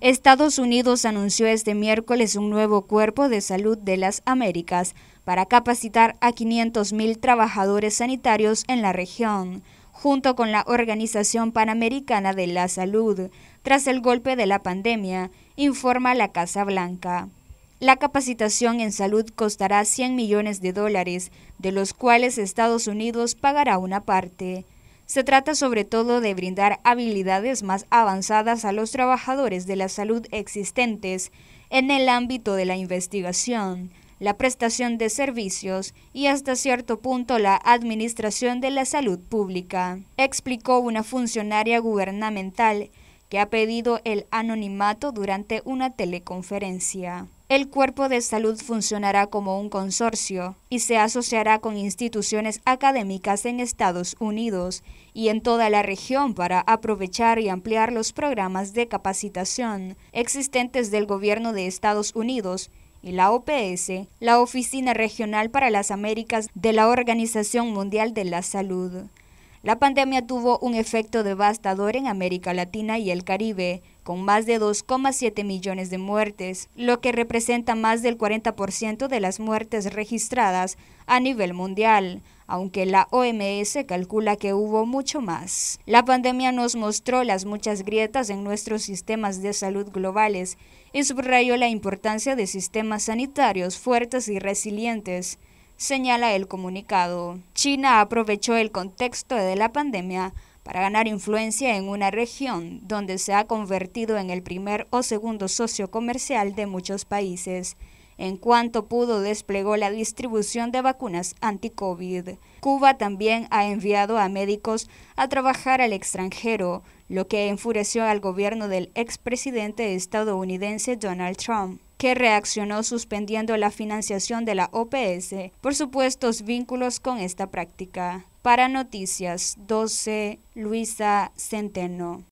Estados Unidos anunció este miércoles un nuevo cuerpo de salud de las Américas para capacitar a 500.000 trabajadores sanitarios en la región, junto con la Organización Panamericana de la Salud, tras el golpe de la pandemia, informa la Casa Blanca. La capacitación en salud costará 100 millones de dólares, de los cuales Estados Unidos pagará una parte. Se trata sobre todo de brindar habilidades más avanzadas a los trabajadores de la salud existentes en el ámbito de la investigación, la prestación de servicios y hasta cierto punto la administración de la salud pública, explicó una funcionaria gubernamental que ha pedido el anonimato durante una teleconferencia el cuerpo de salud funcionará como un consorcio y se asociará con instituciones académicas en Estados Unidos y en toda la región para aprovechar y ampliar los programas de capacitación existentes del gobierno de Estados Unidos y la OPS, la Oficina Regional para las Américas de la Organización Mundial de la Salud. La pandemia tuvo un efecto devastador en América Latina y el Caribe, con más de 2,7 millones de muertes, lo que representa más del 40% de las muertes registradas a nivel mundial, aunque la OMS calcula que hubo mucho más. La pandemia nos mostró las muchas grietas en nuestros sistemas de salud globales y subrayó la importancia de sistemas sanitarios fuertes y resilientes señala el comunicado. China aprovechó el contexto de la pandemia para ganar influencia en una región donde se ha convertido en el primer o segundo socio comercial de muchos países. En cuanto pudo, desplegó la distribución de vacunas anti-COVID. Cuba también ha enviado a médicos a trabajar al extranjero, lo que enfureció al gobierno del expresidente estadounidense Donald Trump que reaccionó suspendiendo la financiación de la OPS por supuestos vínculos con esta práctica. Para Noticias 12, Luisa Centeno.